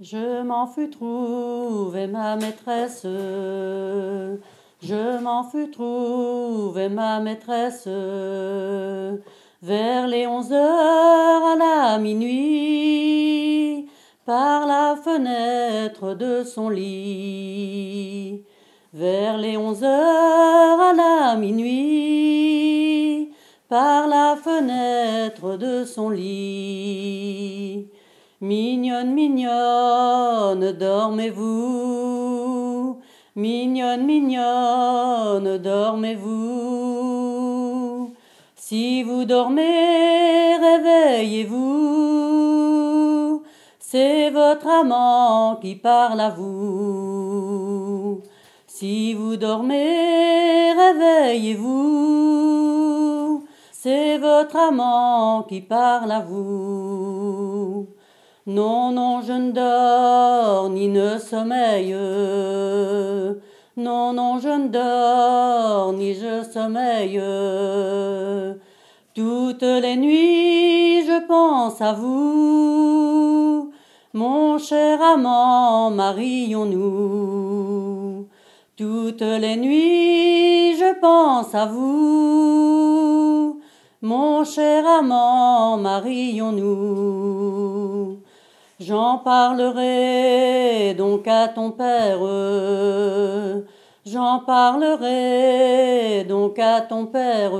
Je m'en fus trouvé ma maîtresse. Je m'en fus trouvé ma maîtresse. Vers les onze heures à la minuit, par la fenêtre de son lit. Vers les onze heures à la minuit, par la fenêtre de son lit. Mignonne, mignonne, dormez-vous. Mignonne, mignonne, dormez-vous. Si vous dormez, réveillez-vous. C'est votre amant qui parle à vous. Si vous dormez, réveillez-vous. C'est votre amant qui parle à vous. Non, non, je ne dors ni ne sommeille. Non, non, je ne dors ni je sommeille. Toutes les nuits, je pense à vous. Mon cher amant, marions-nous. Toutes les nuits, je pense à vous. Mon cher amant, marions-nous. J'en parlerai donc à ton père. J'en parlerai donc à ton père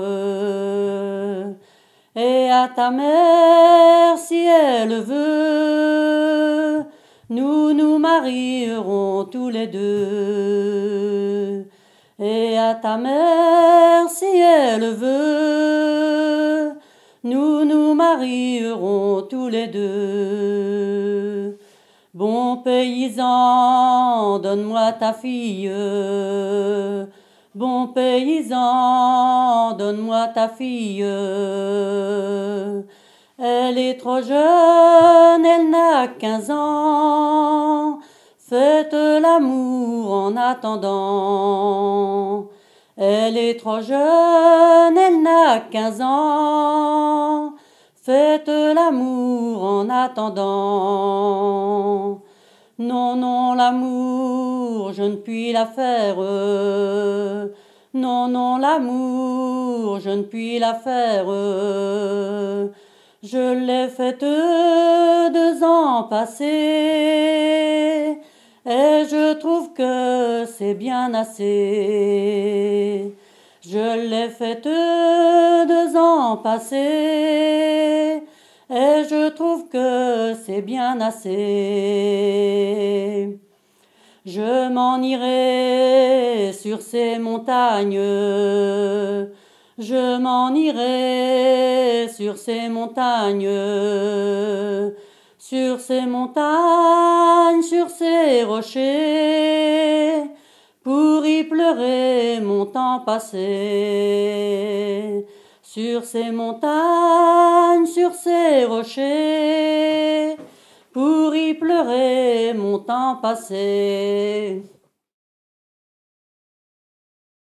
et à ta mère si elle veut. Nous nous marierons tous les deux. Et à ta mère si elle veut. Nous nous marierons tous les deux paysan, donne-moi ta fille. Bon paysan, donne-moi ta fille. Elle est trop jeune, elle n'a quinze ans. Faites l'amour en attendant. Elle est trop jeune, elle n'a quinze ans. Faites l'amour en attendant. Non, non, l'amour, je ne puis la faire. Non, non, l'amour, je ne puis la faire. Je l'ai faite deux ans passés, et je trouve que c'est bien assez. Je l'ai faite deux ans passés, et je trouve que c'est bien assez. Je m'en irai sur ces montagnes, je m'en irai sur ces montagnes, sur ces montagnes, sur ces rochers, pour y pleurer mon temps passé. Sur ces montagnes, sur ces rochers, pour y pleurer mon temps passé.